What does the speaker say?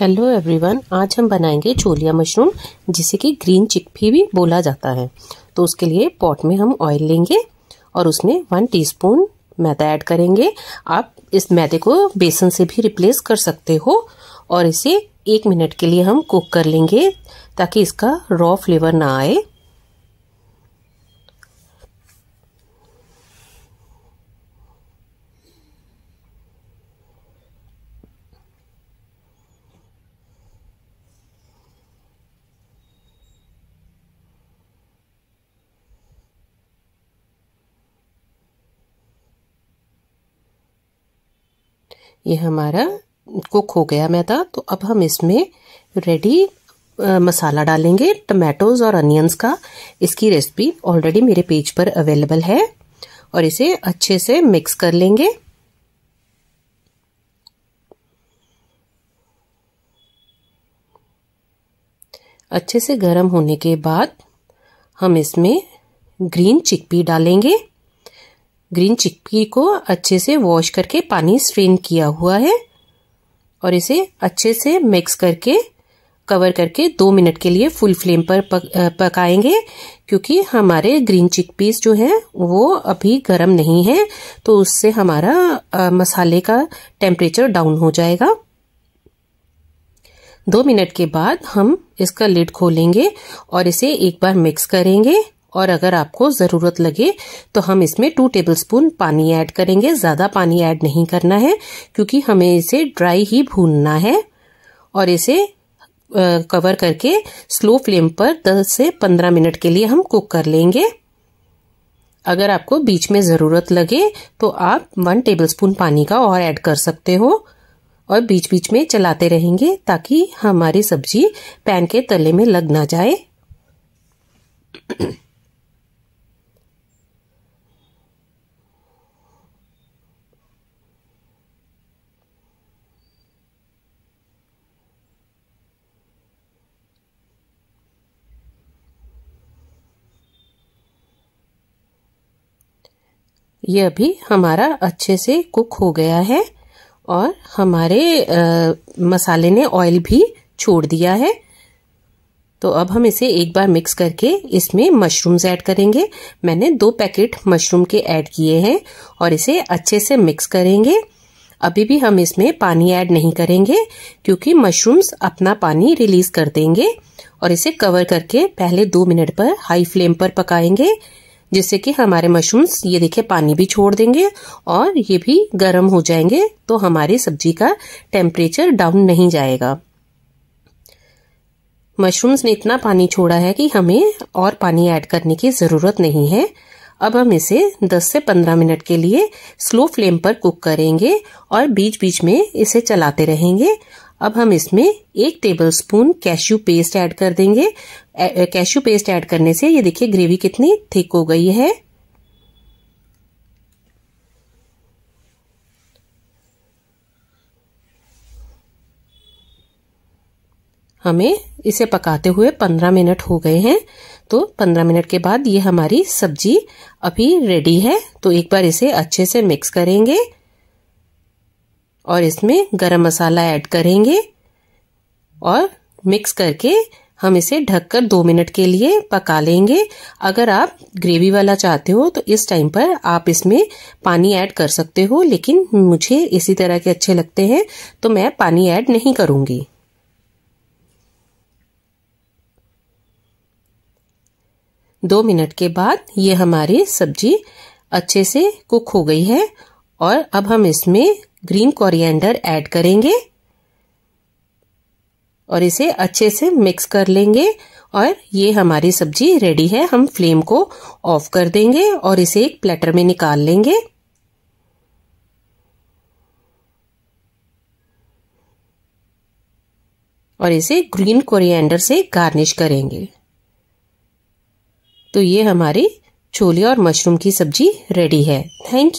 hello everyone आज हम बनाएंगे छोलिया मशरूम जिसे कि ग्रीन चिकपी भी बोला जाता है तो उसके लिए पॉट में हम ऑयल लेंगे और उसमें वन टीस्पून मैदा ऐड करेंगे आप इस मैदे को बेसन से भी रिप्लेस कर सकते हो और इसे एक मिनट के लिए हम कुक कर लेंगे ताकि इसका रॉ फ्लेवर ना आए ये हमारा कुक हो गया मैदा तो अब हम इसमें रेडी मसाला डालेंगे टमाटोज़ और अनियंस का इसकी रेसिपी ऑलरेडी मेरे पेज पर अवेलेबल है और इसे अच्छे से मिक्स कर लेंगे अच्छे से गर्म होने के बाद हम इसमें ग्रीन चिकपी डालेंगे ग्रीन चिक्की को अच्छे से वॉश करके पानी स्ट्रेन किया हुआ है और इसे अच्छे से मिक्स करके कवर करके दो मिनट के लिए फुल फ्लेम पर पक, पकाएंगे क्योंकि हमारे ग्रीन चिक पीस जो हैं वो अभी गर्म नहीं है तो उससे हमारा आ, मसाले का टेम्परेचर डाउन हो जाएगा दो मिनट के बाद हम इसका लिड खोलेंगे और इसे एक बार मिक्स करेंगे और अगर आपको ज़रूरत लगे तो हम इसमें टू टेबलस्पून पानी ऐड करेंगे ज़्यादा पानी ऐड नहीं करना है क्योंकि हमें इसे ड्राई ही भूनना है और इसे कवर करके स्लो फ्लेम पर 10 से 15 मिनट के लिए हम कुक कर लेंगे अगर आपको बीच में ज़रूरत लगे तो आप वन टेबलस्पून पानी का और ऐड कर सकते हो और बीच बीच में चलाते रहेंगे ताकि हमारी सब्जी पैन के तले में लग ना जाए ये अभी हमारा अच्छे से कुक हो गया है और हमारे आ, मसाले ने ऑयल भी छोड़ दिया है तो अब हम इसे एक बार मिक्स करके इसमें मशरूम्स ऐड करेंगे मैंने दो पैकेट मशरूम के ऐड किए हैं और इसे अच्छे से मिक्स करेंगे अभी भी हम इसमें पानी ऐड नहीं करेंगे क्योंकि मशरूम्स अपना पानी रिलीज कर देंगे और इसे कवर करके पहले दो मिनट पर हाई फ्लेम पर पकाएंगे जिससे कि हमारे मशरूम्स ये देखिए पानी भी छोड़ देंगे और ये भी गर्म हो जाएंगे तो हमारी सब्जी का टेम्परेचर डाउन नहीं जाएगा मशरूम्स ने इतना पानी छोड़ा है कि हमें और पानी ऐड करने की ज़रूरत नहीं है अब हम इसे 10 से 15 मिनट के लिए स्लो फ्लेम पर कुक करेंगे और बीच बीच में इसे चलाते रहेंगे अब हम इसमें एक tablespoon cashew paste add कर देंगे कैश्यू पेस्ट ऐड करने से ये देखिए ग्रेवी कितनी थिक हो गई है हमें इसे पकाते हुए 15 मिनट हो गए हैं तो 15 मिनट के बाद ये हमारी सब्जी अभी रेडी है तो एक बार इसे अच्छे से मिक्स करेंगे और इसमें गरम मसाला ऐड करेंगे और मिक्स करके हम इसे ढककर दो मिनट के लिए पका लेंगे अगर आप ग्रेवी वाला चाहते हो तो इस टाइम पर आप इसमें पानी ऐड कर सकते हो लेकिन मुझे इसी तरह के अच्छे लगते हैं तो मैं पानी ऐड नहीं करूंगी दो मिनट के बाद ये हमारी सब्जी अच्छे से कुक हो गई है और अब हम इसमें ग्रीन कोरिएंडर ऐड करेंगे और इसे अच्छे से मिक्स कर लेंगे और ये हमारी सब्जी रेडी है हम फ्लेम को ऑफ कर देंगे और इसे एक प्लेटर में निकाल लेंगे और इसे ग्रीन कोरिएंडर से गार्निश करेंगे तो ये हमारी छोले और मशरूम की सब्जी रेडी है थैंक यू